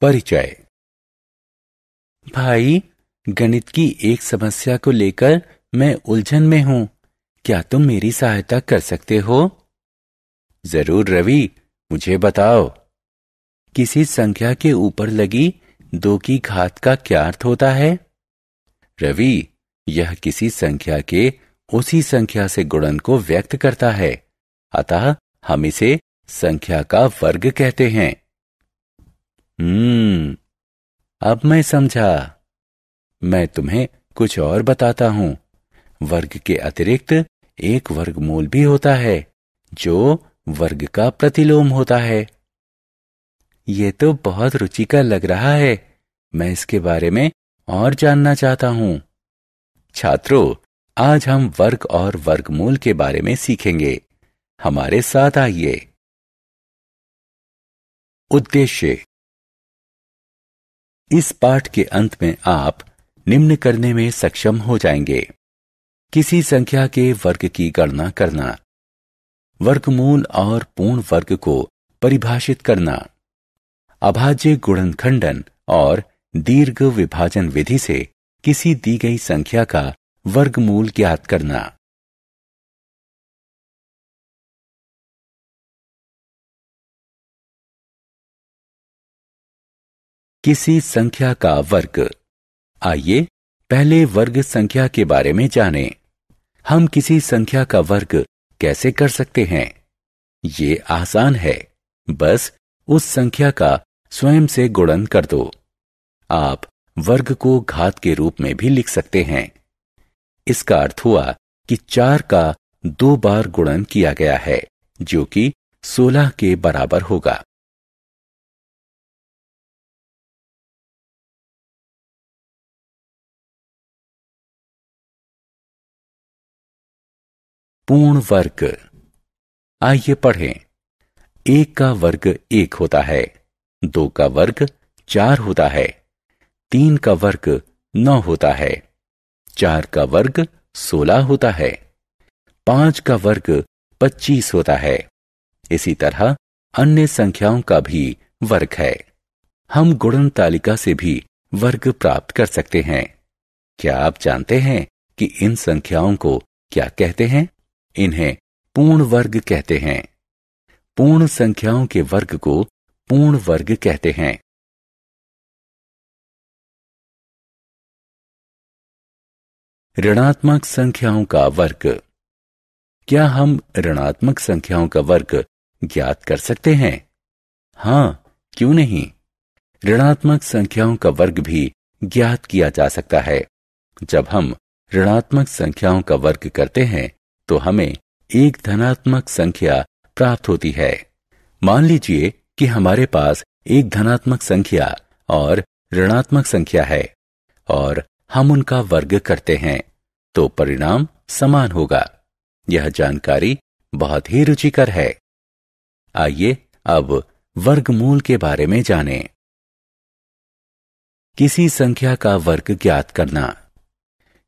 परिचय भाई गणित की एक समस्या को लेकर मैं उलझन में हूं क्या तुम मेरी सहायता कर सकते हो जरूर रवि मुझे बताओ किसी संख्या के ऊपर लगी दो की घात का क्या अर्थ होता है रवि यह किसी संख्या के उसी संख्या से गुणन को व्यक्त करता है अतः हम इसे संख्या का वर्ग कहते हैं हम्म अब मैं समझा मैं तुम्हें कुछ और बताता हूं वर्ग के अतिरिक्त एक वर्गमूल भी होता है जो वर्ग का प्रतिलोम होता है ये तो बहुत रुचि का लग रहा है मैं इसके बारे में और जानना चाहता हूं छात्रों आज हम वर्ग और वर्गमूल के बारे में सीखेंगे हमारे साथ आइए उद्देश्य इस पाठ के अंत में आप निम्न करने में सक्षम हो जाएंगे किसी संख्या के वर्ग की गणना करना वर्गमूल और पूर्ण वर्ग को परिभाषित करना अभाज्य गुणन खंडन और दीर्घ विभाजन विधि से किसी दी गई संख्या का वर्गमूल ज्ञात करना किसी संख्या का वर्ग आइए पहले वर्ग संख्या के बारे में जानें। हम किसी संख्या का वर्ग कैसे कर सकते हैं ये आसान है बस उस संख्या का स्वयं से गुणन कर दो आप वर्ग को घात के रूप में भी लिख सकते हैं इसका अर्थ हुआ कि चार का दो बार गुणन किया गया है जो कि सोलह के बराबर होगा पूर्ण वर्ग आइए पढ़ें एक का वर्ग एक होता है दो का वर्ग चार होता है तीन का वर्ग नौ होता है चार का वर्ग सोलह होता है पांच का वर्ग पच्चीस होता है इसी तरह अन्य संख्याओं का भी वर्ग है हम गुणन तालिका से भी वर्ग प्राप्त कर सकते हैं क्या आप जानते हैं कि इन संख्याओं को क्या कहते हैं इन्हें पूर्ण वर्ग कहते हैं पूर्ण संख्याओं के वर्ग को पूर्ण वर्ग कहते हैं ऋणात्मक संख्याओं का वर्ग क्या हम ऋणात्मक संख्याओं का वर्ग ज्ञात कर सकते हैं हां क्यों नहीं ऋणात्मक संख्याओं का वर्ग भी ज्ञात किया जा सकता है जब हम ऋणात्मक संख्याओं का वर्ग करते हैं तो हमें एक धनात्मक संख्या प्राप्त होती है मान लीजिए कि हमारे पास एक धनात्मक संख्या और ऋणात्मक संख्या है और हम उनका वर्ग करते हैं तो परिणाम समान होगा यह जानकारी बहुत ही रुचिकर है आइए अब वर्गमूल के बारे में जानें। किसी संख्या का वर्ग ज्ञात करना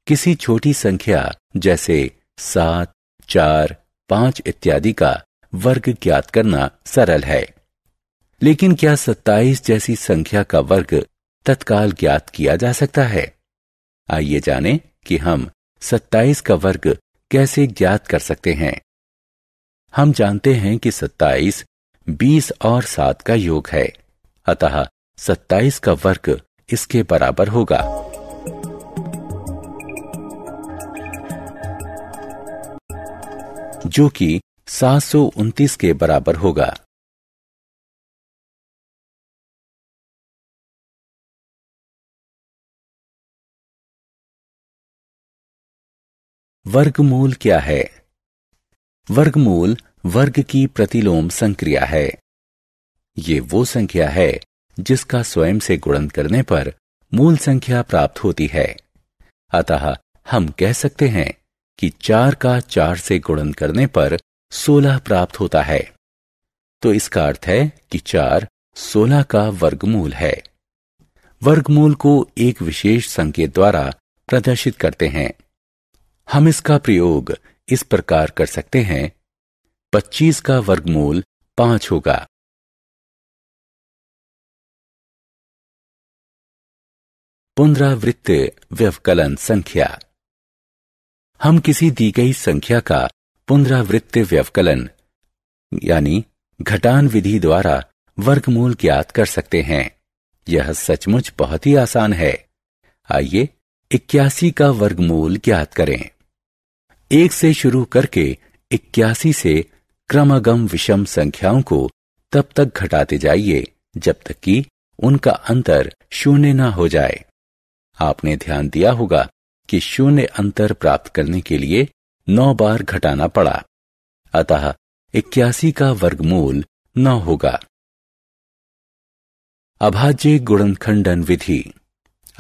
किसी छोटी संख्या जैसे सात चार पांच इत्यादि का वर्ग ज्ञात करना सरल है लेकिन क्या सत्ताईस जैसी संख्या का वर्ग तत्काल ज्ञात किया जा सकता है आइए जानें कि हम सत्ताईस का वर्ग कैसे ज्ञात कर सकते हैं हम जानते हैं कि सत्ताईस बीस और सात का योग है अतः सत्ताईस का वर्ग इसके बराबर होगा जो कि सात के बराबर होगा वर्गमूल क्या है वर्गमूल वर्ग की प्रतिलोम संक्रिया है ये वो संख्या है जिसका स्वयं से गुणन करने पर मूल संख्या प्राप्त होती है अतः हम कह सकते हैं कि चार का चार से गुणन करने पर सोलह प्राप्त होता है तो इसका अर्थ है कि चार सोलह का वर्गमूल है वर्गमूल को एक विशेष संकेत द्वारा प्रदर्शित करते हैं हम इसका प्रयोग इस प्रकार कर सकते हैं पच्चीस का वर्गमूल पांच होगा पुनरावृत्त व्यवकलन संख्या हम किसी दी गई संख्या का पुनरावृत्ति व्यवकलन यानी घटान विधि द्वारा वर्गमूल ज्ञात कर सकते हैं यह सचमुच बहुत ही आसान है आइए इक्यासी का वर्गमूल ज्ञात करें एक से शुरू करके इक्यासी से क्रमागम विषम संख्याओं को तब तक घटाते जाइए जब तक कि उनका अंतर शून्य ना हो जाए आपने ध्यान दिया होगा कि शून्य अंतर प्राप्त करने के लिए नौ बार घटाना पड़ा अतः इक्यासी का वर्गमूल नौ होगा अभाज्य गुणनखंडन विधि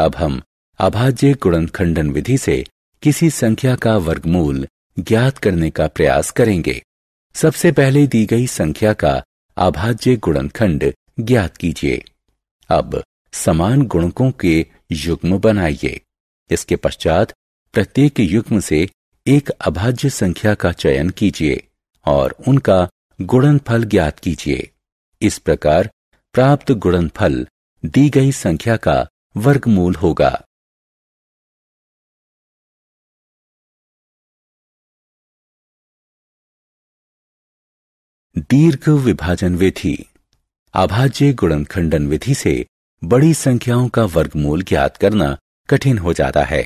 अब हम अभाज्य गुणनखंडन विधि से किसी संख्या का वर्गमूल ज्ञात करने का प्रयास करेंगे सबसे पहले दी गई संख्या का अभाज्य गुणनखंड ज्ञात कीजिए अब समान गुणकों के युग्म बनाइए इसके पश्चात प्रत्येक युग्म से एक अभाज्य संख्या का चयन कीजिए और उनका गुणनफल ज्ञात कीजिए इस प्रकार प्राप्त गुणनफल दी गई संख्या का वर्गमूल होगा दीर्घ विभाजन विधि अभाज्य गुणनखंडन विधि से बड़ी संख्याओं का वर्गमूल ज्ञात करना कठिन हो जाता है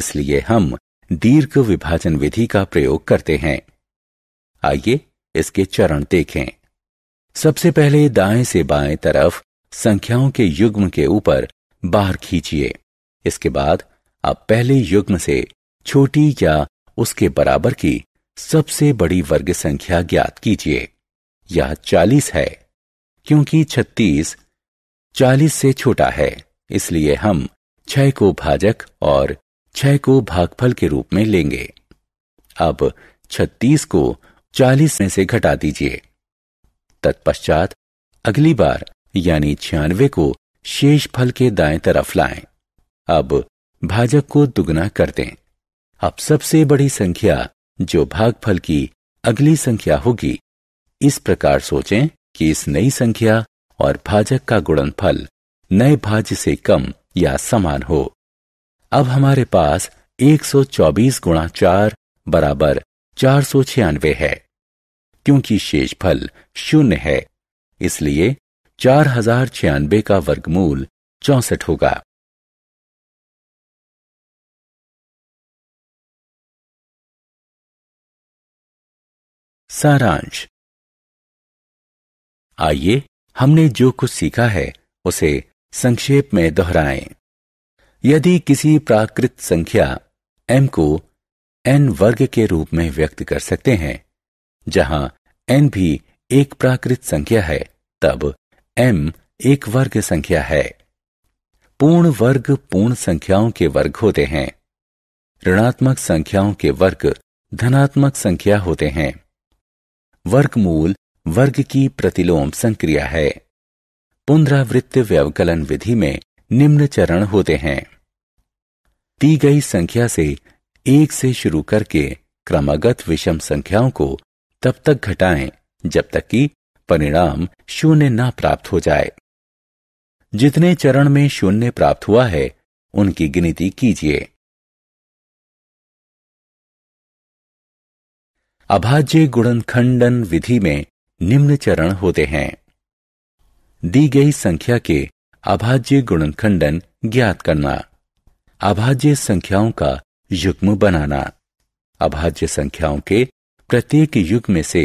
इसलिए हम दीर्घ विभाजन विधि का प्रयोग करते हैं आइए इसके चरण देखें सबसे पहले दाएं से बाएं तरफ संख्याओं के युग्म के ऊपर बाहर खींचिए इसके बाद आप पहले युग्म से छोटी या उसके बराबर की सबसे बड़ी वर्ग संख्या ज्ञात कीजिए यह 40 है क्योंकि 36 40 से छोटा है इसलिए हम छह को भाजक और छह को भागफल के रूप में लेंगे अब छत्तीस को चालीस में से घटा दीजिए तत्पश्चात अगली बार यानी छियानवे को शेष फल के दाएं तरफ लाएं। अब भाजक को दुगना कर दें अब सबसे बड़ी संख्या जो भागफल की अगली संख्या होगी इस प्रकार सोचें कि इस नई संख्या और भाजक का गुणनफल नए भाज्य से कम या समान हो अब हमारे पास 124 गुणा चार बराबर चार सौ छियानवे है क्योंकि शेष फल शून्य है इसलिए चार हजार छियानबे का वर्गमूल चौसठ होगा सारांश आइए हमने जो कुछ सीखा है उसे संक्षेप में दोहराएं यदि किसी प्राकृत संख्या m को n वर्ग के रूप में व्यक्त कर सकते हैं जहां n भी एक प्राकृत संख्या है तब m एक वर्ग संख्या है पूर्ण वर्ग पूर्ण संख्याओं के वर्ग होते हैं ऋणात्मक संख्याओं के वर्ग धनात्मक संख्या होते हैं वर्गमूल वर्ग की प्रतिलोम संक्रिया है पुनरावृत्त व्यवकलन विधि में निम्न चरण होते हैं दी गई संख्या से एक से शुरू करके क्रमागत विषम संख्याओं को तब तक घटाएं जब तक कि परिणाम शून्य न प्राप्त हो जाए जितने चरण में शून्य प्राप्त हुआ है उनकी गिनती कीजिए अभाज्य गुणनखंडन विधि में निम्न चरण होते हैं दी गई संख्या के अभाज्य गुणनखंडन ज्ञात करना अभाज्य संख्याओं का युग्म बनाना अभाज्य संख्याओं के प्रत्येक युग में से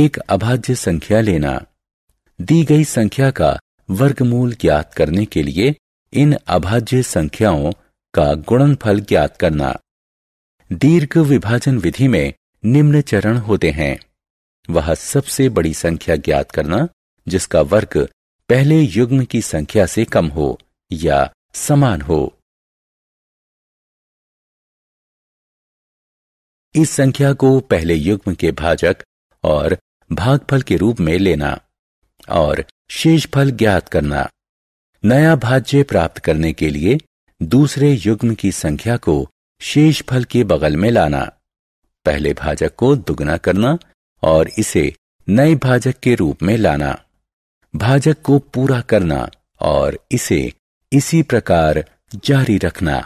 एक अभाज्य संख्या लेना दी गई संख्या का वर्गमूल ज्ञात करने के लिए इन अभाज्य संख्याओं का गुणनफल ज्ञात करना दीर्घ विभाजन विधि में निम्न चरण होते हैं वह सबसे बड़ी संख्या ज्ञात करना जिसका वर्ग पहले युग्म की संख्या से कम हो या समान हो इस संख्या को पहले युग्म के भाजक और भागफल के रूप में लेना और शेष फल ज्ञात करना नया भाज्य प्राप्त करने के लिए दूसरे युग्म की संख्या को शेष फल के बगल में लाना पहले भाजक को दुगना करना और इसे नए भाजक के रूप में लाना भाजक को पूरा करना और इसे इसी प्रकार जारी रखना